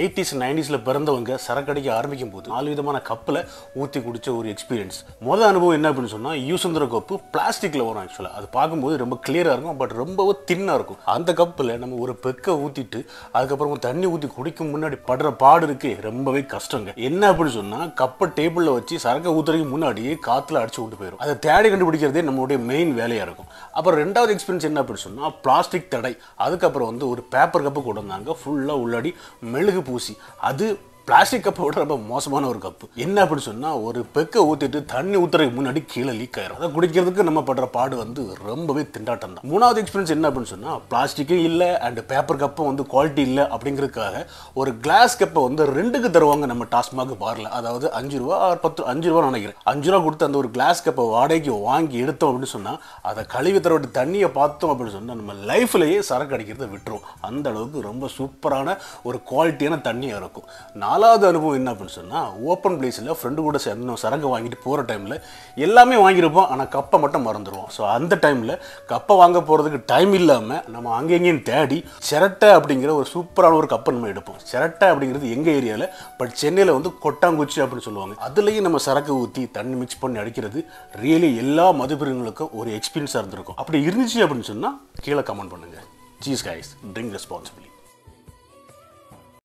eighties நைன்டிஸில் பிறந்தவங்க சரக்கடைக்கு ஆரம்பிக்கும் போது நாலு விதமான கப்பில் ஊற்றி குடித்த ஒரு எக்ஸ்பீரியன்ஸ் மொதல் அனுபவம் என்ன அப்படின்னு சொன்னால் யூசுந்தர கப்பு பிளாஸ்டிக்கில் வரும் ஆக்சுவலாக அது பார்க்கும்போது ரொம்ப கிளியராக இருக்கும் பட் ரொம்பவும் தின்னாக இருக்கும் அந்த கப்பில் நம்ம ஒரு பெக்கை ஊற்றிட்டு அதுக்கப்புறம் தண்ணி ஊற்றி குடிக்கும் முன்னாடி படுற பாடு இருக்கு ரொம்பவே கஷ்டங்க என்ன அப்படின்னு சொன்னால் கப்பை டேபிளில் வச்சு சரக்கை ஊற்றுறதுக்கு முன்னாடியே காற்றுல அடிச்சு விட்டு போயிடும் அதை தேடி கண்டுபிடிக்கிறதே நம்மளுடைய மெயின் வேலையாக இருக்கும் அப்புறம் ரெண்டாவது எக்ஸ்பீரியன்ஸ் என்ன அப்படின்னு சொன்னால் பிளாஸ்டிக் தடை அதுக்கப்புறம் வந்து ஒரு பேப்பர் கப்பு கொண்டு வந்தாங்க ஃபுல்லாக உள்ளாடி மெழுகு புசி அது பிளாஸ்டிக் கப்பை விட ரொம்ப மோசமான ஒரு கப்பு என்ன அப்படின்னு சொன்னால் ஒரு பெக்கை ஊற்றிட்டு தண்ணி ஊற்றுறதுக்கு முன்னாடி கீழே லீக் ஆயிரும் அதை குடிக்கிறதுக்கு நம்ம படுற பாடு வந்து ரொம்பவே திண்டாட்டம் தான் மூணாவது எக்ஸ்பீரியன்ஸ் என்ன அப்படின்னு சொன்னால் பிளாஸ்டிக்கும் இல்லை அண்ட் பேப்பர் கப்பும் வந்து குவாலிட்டி இல்லை அப்படிங்கிறதுக்காக ஒரு கிளாஸ் கப்பை வந்து ரெண்டுக்கு தருவாங்க நம்ம டாஸ்மாக பாரில் அதாவது அஞ்சு ரூபா பத்து அஞ்சு ரூபா நினைக்கிறேன் அஞ்சு ரூபா கொடுத்து அந்த ஒரு கிளாஸ் கப்பை வாடகைக்கு வாங்கி எடுத்தோம் அப்படின்னு சொன்னால் அதை கழுவி தரவிட்டு தண்ணியை பார்த்தோம் அப்படின்னு சொன்னால் நம்ம லைஃப்லேயே சரக்கு அடிக்கிறத விட்டுரும் அந்த அளவுக்கு ரொம்ப சூப்பரான ஒரு குவாலிட்டியான தண்ணியாக இருக்கும் நான் நாலாவது அனுபவம் என்ன அப்படின்னு சொன்னால் ஓப்பன் பிளேஸில் ஃப்ரெண்டு கூட சேர்ந்து சரங்கு வாங்கிட்டு போகிற டைமில் எல்லாமே வாங்கியிருப்போம் ஆனால் கப்பை மட்டும் மறந்துடுவோம் ஸோ அந்த டைமில் கப்பை வாங்க போகிறதுக்கு டைம் இல்லாமல் நம்ம அங்கேயும் தேடி செரட்டை அப்படிங்கிற ஒரு சூப்பரான ஒரு கப்பை நம்ம எடுப்போம் செரட்டை அப்படிங்கிறது எங்கள் ஏரியாவில் பட் சென்னையில் வந்து கொட்டாங்குச்சி அப்படின்னு சொல்லுவாங்க அதுலேயும் நம்ம சரக்கு ஊற்றி தண்ணி மிக்ஸ் பண்ணி அடிக்கிறது ரியலி எல்லா மதுபெருங்களுக்கும் ஒரு எக்ஸ்பீரியன்ஸாக இருந்திருக்கும் அப்படி இருந்துச்சு அப்படின்னு சொன்னால் கீழே கமெண்ட் பண்ணுங்கள் ஜீஸ் கைஸ் ட்ரிங்க் ரெஸ்பான்சிபிலிட்டி